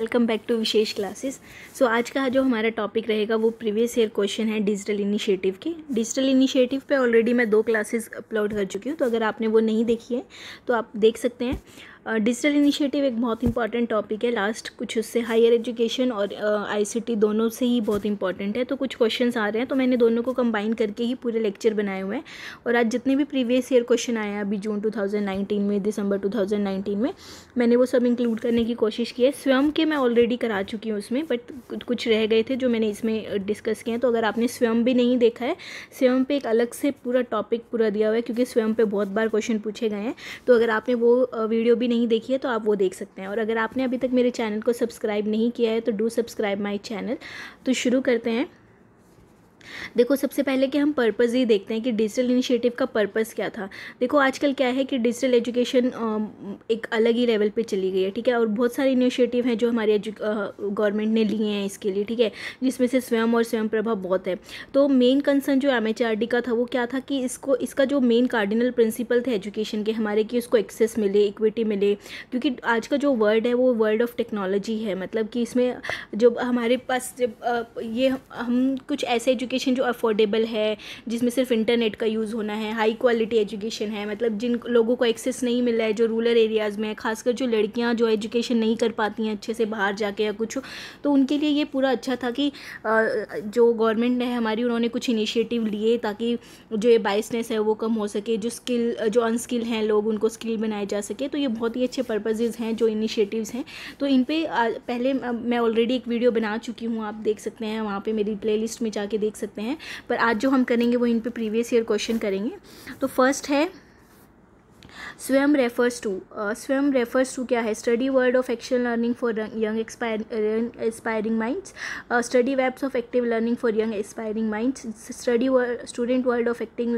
welcome back to Vishesh classes so आज का जो हमारा टॉपिक रहेगा वो प्रीवियस ईयर क्वेश्चन है डिजिटल इनिशिएटिव की डिजिटल इनिशिएटिव पे ऑलरेडी मैं दो क्लासेस अपलोड कर चुकी हूँ तो अगर आपने वो नहीं देखी है तो आप देख सकते हैं डिजिटल इनिशिएटिव एक बहुत इंपॉर्टेंट टॉपिक है लास्ट कुछ उससे हायर एजुकेशन और आईसीटी दोनों से ही बहुत इंपॉर्टेंट है तो कुछ क्वेश्चंस आ रहे हैं तो मैंने दोनों को कंबाइन करके ही पूरे लेक्चर बनाए हुए हैं और आज जितने भी प्रीवियस ईयर क्वेश्चन आए हैं अभी जून 2019 में दिसंबर 2019 में मैंने वो सब इंक्लूड करने की कोशिश की है स्वयं के मैं ऑलरेडी करा चुकी हूँ उसमें बट कुछ रह गए थे जो मैंने इसमें डिस्कस किए हैं तो अगर आपने स्वयं भी नहीं देखा है स्वयं पर एक अलग से पूरा टॉपिक पूरा दिया हुआ है क्योंकि स्वयं पर बहुत बार क्वेश्चन पूछे गए हैं तो अगर आपने वो वीडियो भी नहीं नहीं देखी है तो आप वो देख सकते हैं और अगर आपने अभी तक मेरे चैनल को सब्सक्राइब नहीं किया है तो डू सब्सक्राइब माई चैनल तो शुरू करते हैं देखो सबसे पहले कि हम पर्पज़ ही देखते हैं कि डिजिटल इनिशिएटिव का पर्पज़ क्या था देखो आजकल क्या है कि डिजिटल एजुकेशन एक अलग ही लेवल पे चली गई है ठीक है और बहुत सारे इनिशिएटिव हैं जो हमारे गवर्नमेंट ने लिए हैं इसके लिए ठीक है जिसमें से स्वयं और स्वयं प्रभाव बहुत है तो मेन कंसर्न जो एम का था वो क्या था कि इसको इसका जो मेन कार्डिनल प्रिंसिपल थे एजुकेशन के हमारे कि उसको एक्सेस मिले इक्विटी मिले क्योंकि आज का जो वर्ल्ड है वो वर्ल्ड ऑफ टेक्नोलॉजी है मतलब कि इसमें जो हमारे पास जब ये हम कुछ ऐसे एजुकेशन एजुकेशन जो अफोर्डेबल है जिसमें सिर्फ इंटरनेट का यूज़ होना है हाई क्वालिटी एजुकेशन है मतलब जिन लोगों को एक्सेस नहीं मिल रहा है जो रूरल एरियाज़ में है खासकर जो लड़कियाँ जो एजुकेशन नहीं कर पाती हैं अच्छे से बाहर जाके या कुछ तो उनके लिए ये पूरा अच्छा था कि जो गवर्नमेंट है हमारी उन्होंने कुछ इनिशिएटिव लिए ताकि जो ये बाइसनेस है वो कम हो सके जो स्किल जो अनस्किल हैं लोग उनको स्किल बनाए जा सके तो ये बहुत ही अच्छे पर्पजेज़ हैं जो इनिशिएटिव्स हैं तो इन पर पहले मैं ऑलरेडी एक वीडियो बना चुकी हूँ आप देख सकते हैं वहाँ पर मेरी प्ले में जाके देख सकते हैं पर आज जो हम करेंगे वो इन पर प्रीवियस ईयर क्वेश्चन करेंगे तो फर्स्ट है Swayam refers to Swayam refers to क्या है study word of action learning for young aspiring minds study webs of active learning for young aspiring minds study student world of acting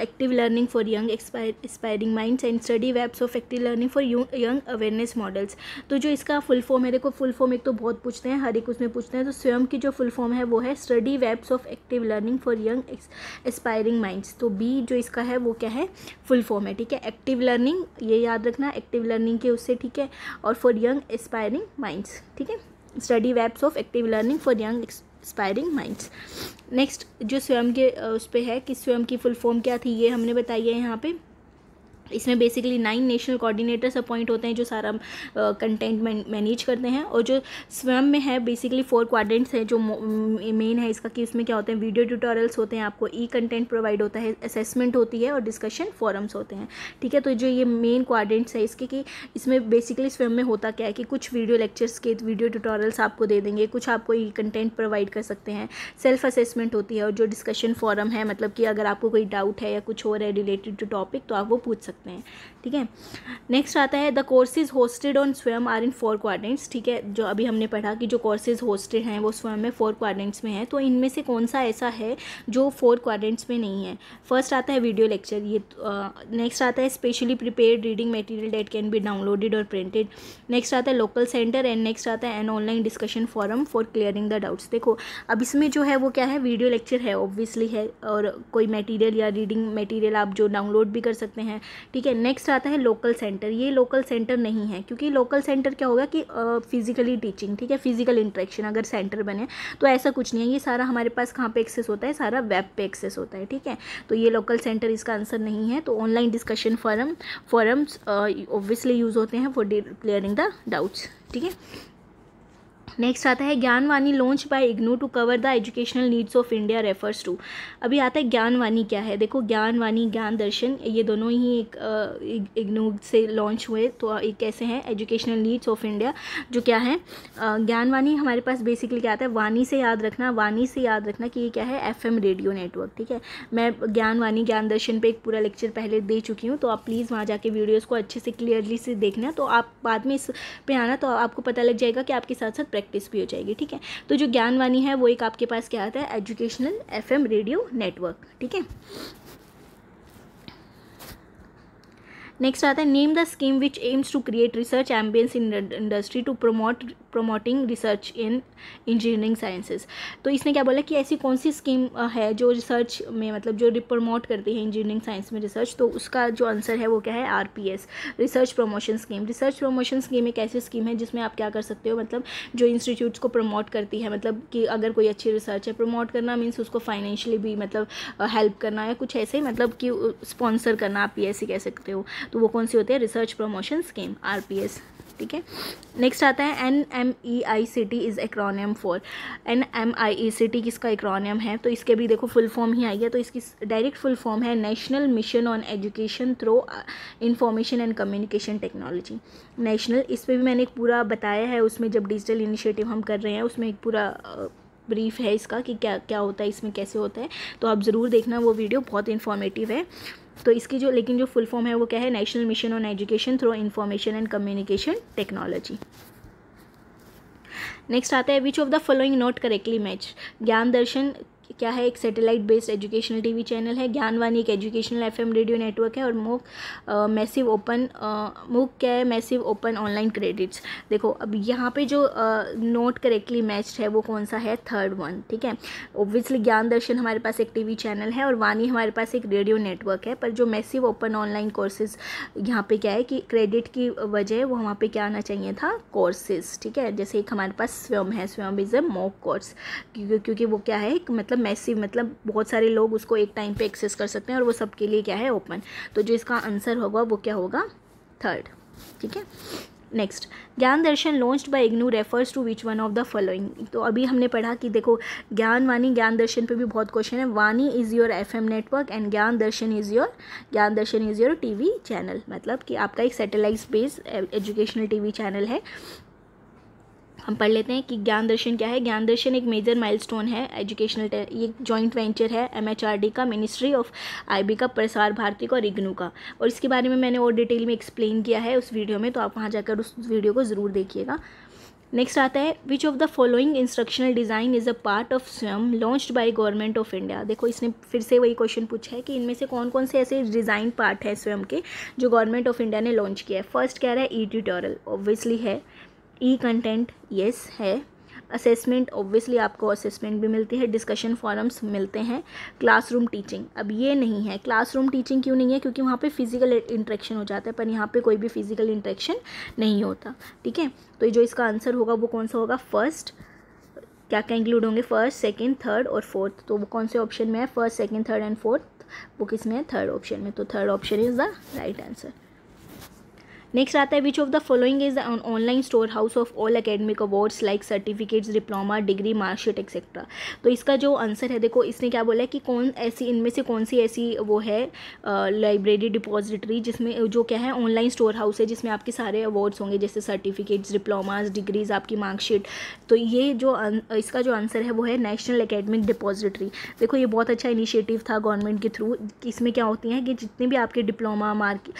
active learning for young aspiring minds and study webs of active learning for young awareness models तो जो इसका full form है देखो full form एक तो बहुत पूछते हैं हर एक उसमें पूछते हैं तो स्वयं की जो फुल फॉर्म है वो है study webs of active learning for young aspiring minds तो बी जो इसका है वो क्या है फुल फॉर्म है ठीक है एक्टिव लर्निंग ये याद रखना एक्टिव लर्निंग के उससे ठीक है और फॉर यंग एस्पायरिंग माइंड्स ठीक है study webs of active learning for young expiring minds next जो स्वयं के उस पर है कि स्वयं की फुल फॉर्म क्या थी ये हमने बताई है यहाँ पर इसमें basically nine national coordinators appoint होते हैं जो सारा कंटेंट मैनेज करते हैं और जो स्वयं में है बेसिकली फोर क्वाड्रेंट्स हैं जो मेन है इसका कि उसमें क्या होते हैं वीडियो ट्यूटोरियल्स होते हैं आपको ई कंटेंट प्रोवाइड होता है असेसमेंट होती है और डिस्कशन फॉरम्स होते हैं ठीक है तो जो ये मेन क्वाड्रेंट्स है इसके कि इसमें बेसिकली स्वयं में होता क्या है कि कुछ वीडियो लेक्चर्स के वीडियो ट्यूटोरियल्स आपको दे देंगे कुछ आपको ई कंटेंट प्रोवाइड कर सकते हैं सेल्फ असेसमेंट होती है और जो डिस्कशन फॉरम है मतलब कि अगर आपको कोई डाउट है या कुछ और है रिलेटेड टू टॉपिक तो आप वो पूछ सकते हैं सकते हैं ठीक है नेक्स्ट आता है the courses hosted on Swayam are in four quadrants ठीक है जो अभी हमने पढ़ा कि जो कोर्सेज होस्टेड हैं वो स्वयं में फोर क्वाड्रेंट्स में हैं तो इनमें से कौन सा ऐसा है जो फोर क्वाड्रेंट्स में नहीं है फर्स्ट आता है वीडियो लेक्चर ये नेक्स्ट आता है specially prepare reading material that can be downloaded और प्रिंटेड नेक्स्ट आता है लोकल सेंटर एंड नेक्स्ट आता है an online discussion forum for clearing the doubts देखो अब इसमें जो है वो क्या है वीडियो लेक्चर है ऑब्वियसली है और कोई मेटीरियल या रीडिंग मेटीरियल आप जो डाउनलोड भी कर सकते हैं ठीक है नेक्स्ट आता है लोकल सेंटर ये लोकल सेंटर नहीं है क्योंकि लोकल सेंटर क्या होगा कि फिजिकली टीचिंग ठीक है फिजिकल इंट्रैक्शन अगर सेंटर बने तो ऐसा कुछ नहीं है ये सारा हमारे पास कहाँ पे एक्सेस होता है सारा वेब पे एक्सेस होता है ठीक है तो ये लोकल सेंटर इसका आंसर नहीं है तो online discussion forum forums obviously use होते हैं फॉर क्लियरिंग द डाउट्स ठीक है नेक्स्ट आता है Gyanvani launch by IGNOU to cover the educational needs of India refers to अभी आता है ज्ञानवानी क्या है देखो ज्ञानवानी ज्ञान दर्शन ये दोनों ही एक इग्नू से लॉन्च हुए तो एक कैसे हैं एजुकेशनल नीड्स ऑफ इंडिया जो क्या है ज्ञानवानी हमारे पास बेसिकली क्या आता है वानी से याद रखना वानी से याद रखना कि ये क्या है एफ रेडियो नेटवर्क ठीक है मैं ज्ञानवानी ज्ञान दर्शन पर एक पूरा लेक्चर पहले दे चुकी हूँ तो आप प्लीज़ वहाँ जाके वीडियोज़ को अच्छे से क्लियरली से देखना तो आप बाद में इस पर आना तो आपको पता लग जाएगा कि आपके साथ साथ प्रैक्टिस भी हो जाएगी ठीक है तो जो ज्ञानवाणी है वो एक आपके पास क्या आता है एजुकेशनल एफ रेडियो नेटवर्क ठीक है नेक्स्ट आता है name the scheme which aims to create research ambience in industry to promote promoting research in engineering sciences तो इसने क्या बोला कि ऐसी कौन सी स्कीम है जो रिसर्च में मतलब जो प्रमोट करती है इंजीनियरिंग साइंस में रिसर्च तो उसका जो आंसर है वो क्या है R P S research promotion scheme research promotion scheme एक ऐसी स्कीम है जिसमें आप क्या कर सकते हो मतलब जो इंस्टीट्यूट्स को प्रमोट करती है मतलब कि अगर कोई अच्छी रिसर्च है प्रमोट करना मीन्स उसको फाइनेंशियली भी मतलब हेल्प करना या कुछ ऐसे मतलब कि स्पॉन्सर करना आप पी कह सकते हो तो वो कौन सी होती है रिसर्च प्रमोशन स्कीम आर ठीक है नेक्स्ट आता है N M E I C T is acronym for N M I E C T किसका एक्रोनियम है तो इसके भी देखो फुल फॉर्म ही आई है तो इसकी डायरेक्ट फुल फॉर्म है national mission on education through information and communication technology national इस पर भी मैंने एक पूरा बताया है उसमें जब डिजिटल इनिशिएटिव हम कर रहे हैं उसमें एक पूरा ब्रीफ uh, है इसका कि क्या क्या होता है इसमें कैसे होता है तो आप ज़रूर देखना वो वीडियो बहुत इन्फॉर्मेटिव है तो इसकी जो लेकिन जो फुल फॉर्म है वो क्या है national mission on education through information and communication technology next आता है which of the following not correctly match Gyan Darshan क्या है एक satellite based educational TV channel है ज्ञानवानी एक एजुकेशनल एफएम रेडियो नेटवर्क है और मूक मैसिव ओपन मूक क्या है मैसिव ओपन ऑनलाइन क्रेडिट्स देखो अब यहाँ पे जो नोट करेक्टली मैच्ड है वो कौन सा है थर्ड वन ठीक है ओब्वियसली ज्ञान दर्शन हमारे पास एक टीवी चैनल है और वानी हमारे पास एक रेडियो नेटवर्क है पर जो मैसिव ओपन ऑनलाइन कोर्सेज यहाँ पर क्या है कि क्रेडिट की वजह वो वहाँ पर क्या आना चाहिए था कोर्सेज ठीक है जैसे एक हमारे पास स्वयं है स्वयं इज़ ए मोक कोर्स क्योंकि वो क्या है मतलब मैसिव मतलब बहुत सारे लोग उसको एक टाइम पे एक्सेस कर सकते हैं और वो सबके लिए क्या है ओपन तो जो इसका आंसर होगा वो क्या होगा थर्ड ठीक है next Gyan Darshan launch by IGNOU refers to which one of the following तो अभी हमने पढ़ा कि देखो ज्ञान वाणी ज्ञान दर्शन पे भी बहुत क्वेश्चन है Vani is your FM network and Gyan Darshan is your Gyan Darshan is your TV channel मतलब कि आपका एक satellite based educational TV channel है हम पढ़ लेते हैं कि ज्ञान दर्शन क्या है ज्ञान दर्शन एक मेजर माइलस्टोन है एजुकेशनल ये जॉइंट वेंचर है एमएचआरडी का मिनिस्ट्री ऑफ आईबी का प्रसार भारती का और इग्नू का और इसके बारे में मैंने और डिटेल में एक्सप्लेन किया है उस वीडियो में तो आप वहाँ जाकर उस वीडियो को ज़रूर देखिएगा नेक्स्ट आता है which of the following instructional design is a part of Swayam launched by government of India देखो इसने फिर से वही क्वेश्चन पूछा है कि इनमें से कौन कौन से ऐसे डिज़ाइन पार्ट है स्वयं के जो गवर्नमेंट ऑफ इंडिया ने लॉन्च किया है फर्स्ट कह रहा है ई ट्यूटोरियल ऑब्वियसली है ई कंटेंट येस है असेसमेंट ऑब्वियसली आपको असेसमेंट भी मिलती है डिस्कशन फॉरम्स मिलते हैं क्लासरूम टीचिंग अब ये नहीं है क्लासरूम टीचिंग क्यों नहीं है क्योंकि वहाँ पे फिजिकल इंट्रैक्शन हो जाता है पर यहाँ पे कोई भी फिजिकल इंट्रैक्शन नहीं होता ठीक है तो जो इसका आंसर होगा वो कौन सा होगा फर्स्ट क्या क्या इंक्लूड होंगे फर्स्ट सेकेंड थर्ड और फोर्थ तो वो कौन से ऑप्शन में है first second third and fourth वो किस में है थर्ड ऑप्शन में तो third option is the right answer next आता है which of the following is online storehouse of all academic awards like certificates diploma degree marksheet etcetera तो इसका जो आंसर है देखो इसने क्या बोला है कि कौन ऐसी इनमें से कौन सी ऐसी वो है लाइब्रेरी डिपॉजिटरी जिसमें जो क्या है ऑनलाइन स्टोर हाउस है जिसमें आपके सारे अवार्ड्स होंगे जैसे सर्टिफिकेट्स डिप्लोमाज डिग्रीज आपकी मार्कशीट तो ये जो इसका जो आंसर है वो है नेशनल अकेडमिक डिपॉजिटरी देखो ये बहुत अच्छा इनिशिएटिव था गवर्नमेंट के थ्रू इसमें क्या होती है कि जितने भी आपके डिप्लोमा मार्क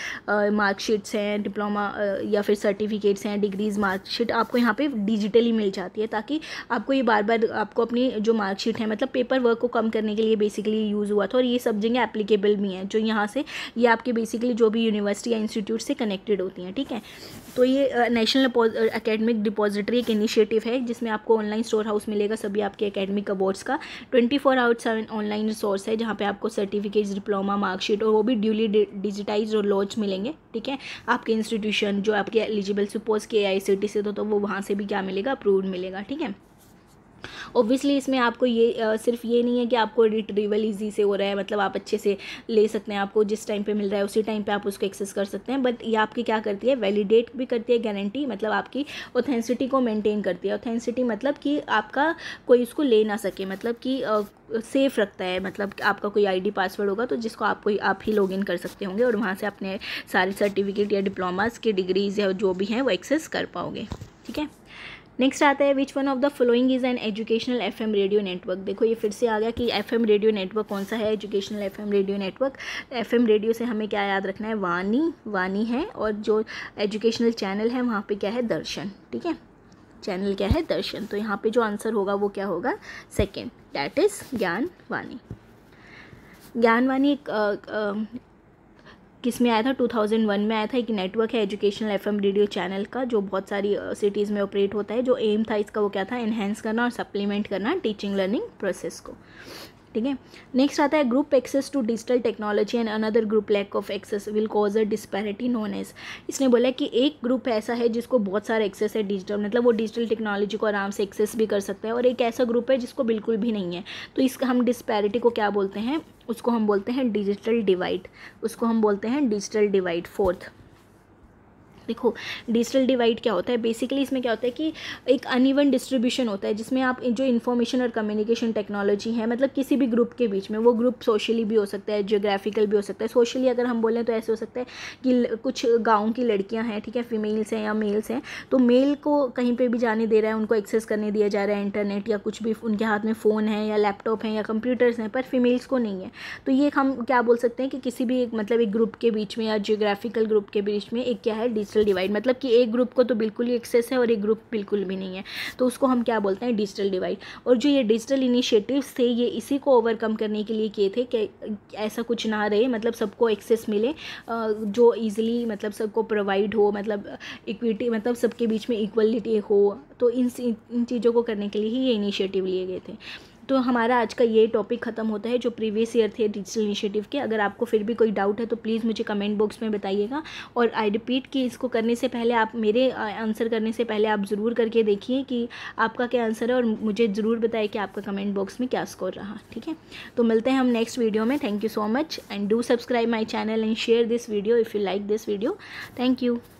मार्कशीट्स हैं डिप्लोमा डिप्लोमा uh, या फिर सर्टिफिकेट्स हैं डिग्रीज़ मार्कशीट आपको यहाँ पे डिजिटली मिल जाती है ताकि आपको ये बार बार आपको अपनी जो मार्कशीट है मतलब पेपर वर्क को कम करने के लिए बेसिकली यूज़ हुआ था और ये सब जगह एप्लीकेबल भी हैं जो यहाँ से ये आपके बेसिकली जो भी यूनिवर्सिटी या इंस्टीट्यूट से कनेक्टेड होती हैं ठीक है तो ये नेशनल अकेडमिक डिपॉजिटरी एक इनिशिएटिव है जिसमें आपको ऑनलाइन स्टोर हाउस मिलेगा सभी आपके अकेडमिक अवार्ड्स का twenty four hour seven online resource है जहाँ पे आपको सर्टिफिकेट्स डिप्लोमा मार्कशीट और वो भी ड्यूली डिजिटाइज और लॉन्च मिलेंगे ठीक है आपके इंस्टीट्यूशन जो आपके एलिजिबल सपोज के ए से तो, तो वो वहाँ से भी क्या मिलेगा अप्रूव मिलेगा ठीक है ओब्वियसली इसमें आपको ये आ, सिर्फ ये नहीं है कि आपको रिट्रीवल ईजी से हो रहा है मतलब आप अच्छे से ले सकते हैं आपको जिस टाइम पर मिल रहा है उसी टाइम पर आप उसको एक्सेस कर सकते हैं बट ये आपकी क्या करती है वैलिडेट भी करती है गारंटी मतलब आपकी ऑथेंसिटी को मेनटेन करती है ऑथेंसिटी मतलब कि आपका कोई उसको ले ना सके मतलब कि सेफ़ रखता है मतलब आपका कोई आईडी पासवर्ड होगा तो जिसको आप कोई आप ही लॉगिन कर सकते होंगे और वहाँ से अपने सारे सर्टिफिकेट या डिप्लोमास की डिग्रीज़ या जो भी हैं वो एक्सेस कर पाओगे ठीक है नेक्स्ट आता है which one of the following is an educational FM radio network देखो ये फिर से आ गया कि एफएम रेडियो नेटवर्क कौन सा है educational FM radio network FM radio से हमें क्या याद रखना है वानी वानी है और जो एजुकेशनल चैनल है वहाँ पर क्या है दर्शन ठीक है चैनल क्या है दर्शन तो यहाँ पे जो आंसर होगा वो क्या होगा सेकेंड डैट इज़ ज्ञान वानी ज्ञानवानी एक किस में आया था 2001 में आया था एक नेटवर्क है educational F M radio channel का जो बहुत सारी सिटीज़ में ऑपरेट होता है जो एम था इसका वो क्या था इन्हेंस करना और सप्लीमेंट करना टीचिंग लर्निंग प्रोसेस को ठीक है नेक्स्ट आता है group access to digital technology and another group lack of access will cause a disparity known as इसने बोला कि एक ग्रुप ऐसा है जिसको बहुत सारा एक्सेस है डिजिटल मतलब वो डिजिटल टेक्नोलॉजी को आराम से एक्सेस भी कर सकता है और एक ऐसा ग्रुप है जिसको बिल्कुल भी नहीं है तो इस हम डिस्पैरिटी को क्या बोलते हैं उसको हम बोलते हैं डिजिटल डिवाइड उसको हम बोलते हैं डिजिटल डिवाइड फोर्थ देखो डिजिटल डिवाइड क्या होता है बेसिकली इसमें क्या होता है कि एक अनइवन डिस्ट्रीब्यूशन होता है जिसमें आप जो इन्फॉर्मेशन और कम्युनिकेशन टेक्नोलॉजी है मतलब किसी भी ग्रुप के बीच में वो ग्रुप सोशली भी हो सकता है जोग्राफिकल भी हो सकता है सोशली अगर हम बोलें तो ऐसे हो सकता है कि कुछ गाँव की लड़कियाँ हैं ठीक है फीमेल्स हैं या मेल्स हैं तो मेल को कहीं पर भी जाने दे रहा है उनको एक्सेस करने दिया जा रहा है इंटरनेट या कुछ भी उनके हाथ में फ़ोन है या लैपटॉप है या कंप्यूटर्स हैं पर फीमेल्स को नहीं है तो ये हम क्या बोल सकते हैं कि किसी भी एक मतलब एक ग्रुप के बीच में या जोग्राफिकल ग्रुप के बीच में एक क्या है डिजिटल डिजिटल डिवाइड मतलब कि एक ग्रुप को तो बिल्कुल ही एक्सेस है और एक ग्रुप बिल्कुल भी नहीं है तो उसको हम क्या बोलते हैं डिजिटल डिवाइड और जो ये डिजिटल इनिशिएटिव्स थे ये इसी को ओवरकम करने के लिए किए थे कि ऐसा कुछ ना रहे मतलब सबको एक्सेस मिले जो ईजिली मतलब सबको प्रोवाइड हो मतलब इक्विटी मतलब सबके बीच में इक्वलिटी हो तो इन इन चीज़ों को करने के लिए ही ये इनिशिएटिव लिए गए थे तो हमारा आज का ये टॉपिक ख़त्म होता है जो प्रीवियस ईयर थे डिजिटल इनिशिएटिव के अगर आपको फिर भी कोई डाउट है तो प्लीज़ मुझे कमेंट बॉक्स में बताइएगा और आई रिपीट कि इसको करने से पहले आप मेरे आंसर करने से पहले आप ज़रूर करके देखिए कि आपका क्या आंसर है और मुझे ज़रूर बताए कि आपका कमेंट बॉक्स में क्या स्कोर रहा ठीक है तो मिलते हैं हम नेक्स्ट वीडियो में thank you so much and do subscribe my channel and share this video if you like this video thank you